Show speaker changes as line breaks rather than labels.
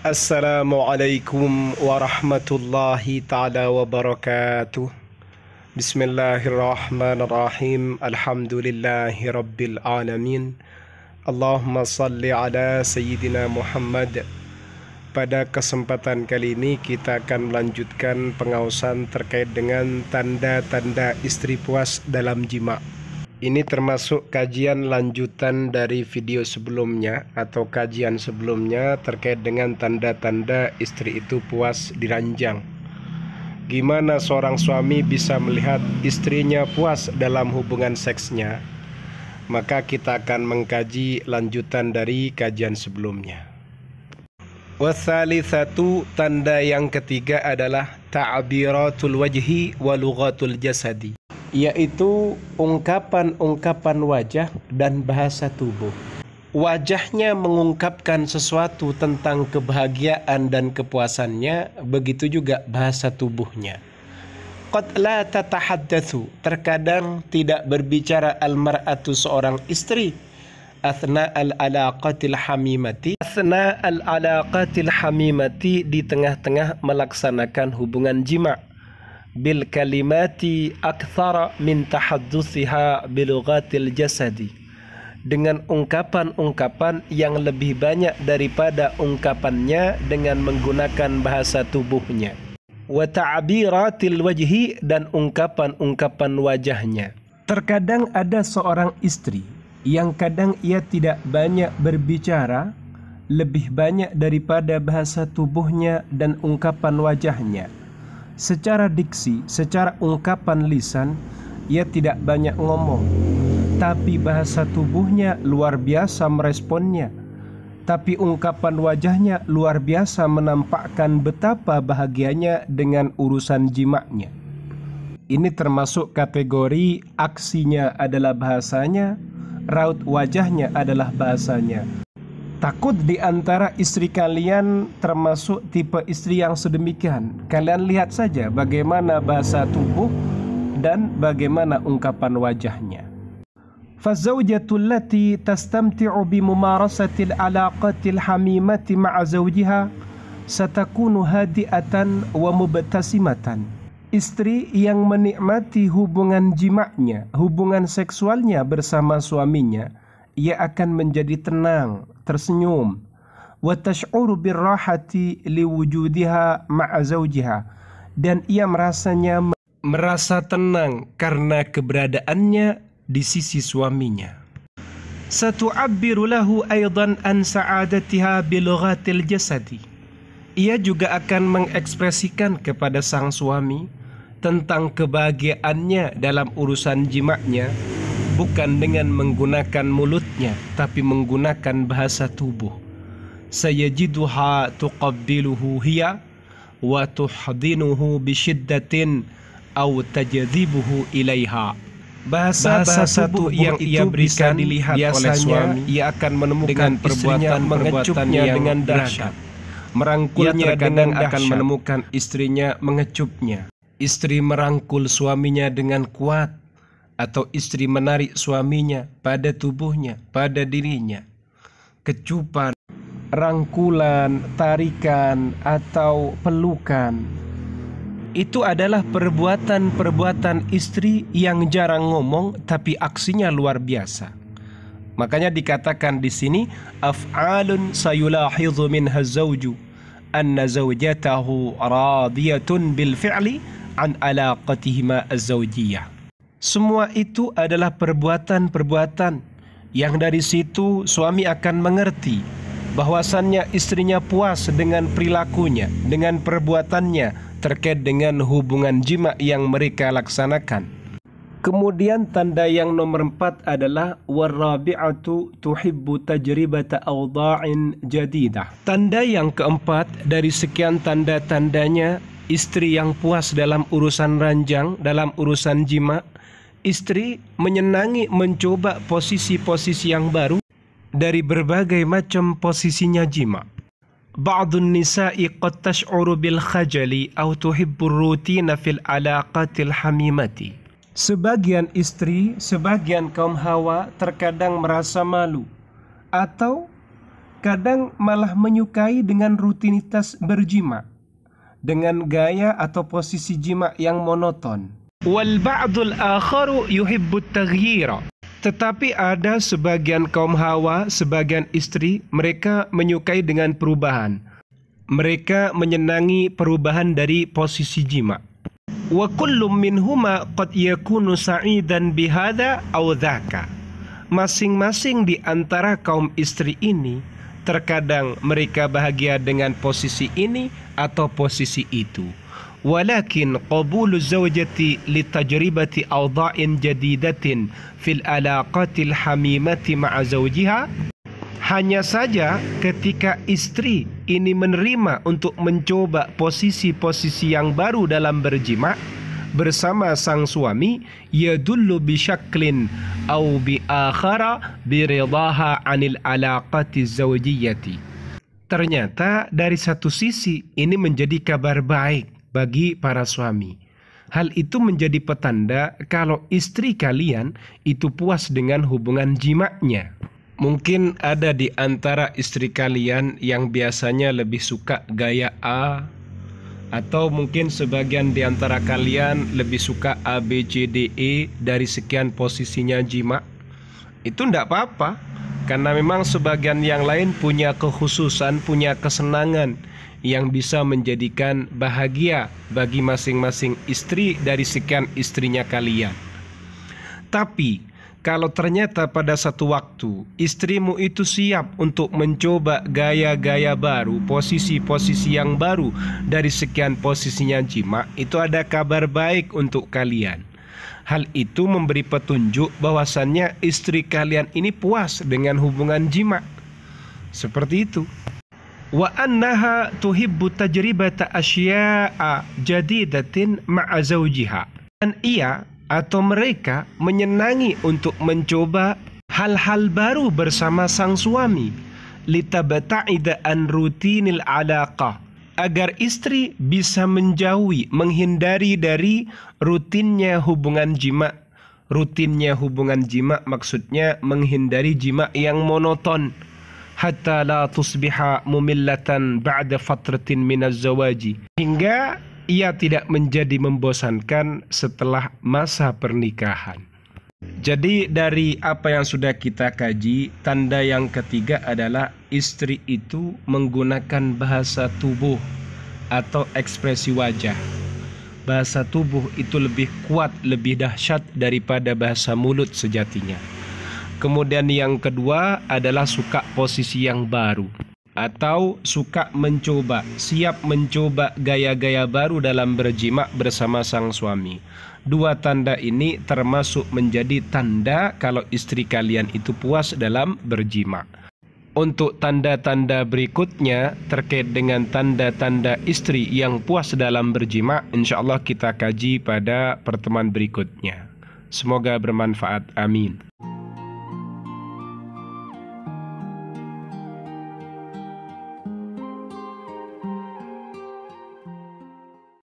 Assalamualaikum warahmatullahi taala wabarakatuh. Bismillahirrahmanirrahim. Alhamdulillahi alamin. Allahumma salli ala sayyidina Muhammad. Pada kesempatan kali ini kita akan melanjutkan pengawasan terkait dengan tanda-tanda istri puas dalam jima. Ini termasuk kajian lanjutan dari video sebelumnya atau kajian sebelumnya terkait dengan tanda-tanda istri itu puas diranjang. Gimana seorang suami bisa melihat istrinya puas dalam hubungan seksnya? Maka kita akan mengkaji lanjutan dari kajian sebelumnya. Wasali satu tanda yang ketiga adalah ta'biratul wajhi walugatul jasadi yaitu ungkapan-ungkapan wajah dan bahasa tubuh. Wajahnya mengungkapkan sesuatu tentang kebahagiaan dan kepuasannya, begitu juga bahasa tubuhnya. Qad la tatahaddatsu, terkadang tidak berbicara almar'atu seorang istri athna al-alaqatil hamimati athna al-alaqatil hamimati di tengah-tengah melaksanakan hubungan jima' bil kalimati min tahaddutsiha bilughatil jasadi dengan ungkapan-ungkapan yang lebih banyak daripada ungkapannya dengan menggunakan bahasa tubuhnya wa ta'biratil wajhi dan ungkapan-ungkapan wajahnya terkadang ada seorang istri yang kadang ia tidak banyak berbicara lebih banyak daripada bahasa tubuhnya dan ungkapan wajahnya secara diksi, secara ungkapan lisan, ia tidak banyak ngomong, tapi bahasa tubuhnya luar biasa meresponnya. Tapi ungkapan wajahnya luar biasa menampakkan betapa bahagianya dengan urusan jimaknya. Ini termasuk kategori aksinya adalah bahasanya, raut wajahnya adalah bahasanya. Takut di antara istri kalian termasuk tipe istri yang sedemikian. Kalian lihat saja bagaimana bahasa tubuh dan bagaimana ungkapan wajahnya. فالزوجة التي تستمتع بممارسة العلاقات الحميمة مع زوجها ستكون هادئة ومبتسمة Istri yang menikmati hubungan jimaknya, hubungan seksualnya bersama suaminya, ia akan menjadi tenang, tersenyum wa tash'uru birrahati liwujudiha ma'a zawjiha dan ia merasanya merasa tenang karena keberadaannya di sisi suaminya. Satu abbirulahu aidan an sa'adatiha bilughatil jasadi. Ia juga akan mengekspresikan kepada sang suami tentang kebahagiaannya dalam urusan jimaknya bukan dengan menggunakan mulutnya tapi menggunakan bahasa tubuh sayajiduha tuqabbiluhu hiya wa tuhdinuhu bishiddatin aw tajdibuhu ilaiha bahasa bahasa tubuh yang ia berikan dilihat oleh suami ia akan menemukan perbuatan mengecupnya dengan dahsyat merangkulnya ia terkadang dengan akan menemukan istrinya mengecupnya istri merangkul suaminya dengan kuat atau istri menarik suaminya pada tubuhnya, pada dirinya. Kecupan, rangkulan, tarikan, atau pelukan. Itu adalah perbuatan-perbuatan istri yang jarang ngomong tapi aksinya luar biasa. Makanya dikatakan di sini af'alun sayulahidhu minha zawju anna zawjatahu radiyatun bil fi'li an alaqatihima az-zawjiyah. Semua itu adalah perbuatan-perbuatan yang dari situ suami akan mengerti bahwasannya istrinya puas dengan perilakunya, dengan perbuatannya terkait dengan hubungan jima yang mereka laksanakan. Kemudian tanda yang nomor empat adalah warabi'atu tuhibbu tajribata awda'in jadidah. Tanda yang keempat dari sekian tanda-tandanya istri yang puas dalam urusan ranjang, dalam urusan jima' istri menyenangi mencoba posisi-posisi yang baru dari berbagai macam posisinya jima. nisa'i النساء قد bil khajali أو تحب rutina fil العلاقات hamimati. Sebagian istri, sebagian kaum hawa terkadang merasa malu atau kadang malah menyukai dengan rutinitas berjima dengan gaya atau posisi jima yang monoton. Wal ba'dul akharu yuhibbut taghyira. Tetapi ada sebagian kaum hawa, sebagian istri, mereka menyukai dengan perubahan. Mereka menyenangi perubahan dari posisi jima. Wa kullu minhuma qad yakunu sa'idan bihadha aw dhaka. Masing-masing di antara kaum istri ini terkadang mereka bahagia dengan posisi ini atau posisi itu. ولكن قبول الزوجة لتجربة أوضاع جديدة في العلاقات الحميمة مع زوجها Hanya saja ketika istri ini menerima untuk mencoba posisi-posisi yang baru dalam berjima bersama sang suami yadullu bisyaklin au bi akhara biridaha anil alaqati zawjiyati. Ternyata dari satu sisi ini menjadi kabar baik bagi para suami. Hal itu menjadi petanda kalau istri kalian itu puas dengan hubungan jimaknya. Mungkin ada di antara istri kalian yang biasanya lebih suka gaya A atau mungkin sebagian di antara kalian lebih suka A B C D E dari sekian posisinya jimak. Itu tidak apa-apa karena memang sebagian yang lain punya kekhususan, punya kesenangan yang bisa menjadikan bahagia bagi masing-masing istri dari sekian istrinya kalian. Tapi, kalau ternyata pada satu waktu istrimu itu siap untuk mencoba gaya-gaya baru, posisi-posisi yang baru dari sekian posisinya jima, itu ada kabar baik untuk kalian. Hal itu memberi petunjuk bahwasannya istri kalian ini puas dengan hubungan jima. Seperti itu wa annaha tuhibbu tajribata asya'a jadidatin ma'a zawjiha dan ia atau mereka menyenangi untuk mencoba hal-hal baru bersama sang suami litabta'ida an rutinil alaqah agar istri bisa menjauhi menghindari dari rutinnya hubungan jima rutinnya hubungan jima maksudnya menghindari jima yang monoton hatta la tusbiha mumillatan ba'da fatratin minaz zawaji hingga ia tidak menjadi membosankan setelah masa pernikahan. Jadi dari apa yang sudah kita kaji, tanda yang ketiga adalah istri itu menggunakan bahasa tubuh atau ekspresi wajah. Bahasa tubuh itu lebih kuat, lebih dahsyat daripada bahasa mulut sejatinya. Kemudian yang kedua adalah suka posisi yang baru atau suka mencoba, siap mencoba gaya-gaya baru dalam berjimak bersama sang suami. Dua tanda ini termasuk menjadi tanda kalau istri kalian itu puas dalam berjimak. Untuk tanda-tanda berikutnya terkait dengan tanda-tanda istri yang puas dalam berjima, insya Allah kita kaji pada pertemuan berikutnya. Semoga bermanfaat. Amin.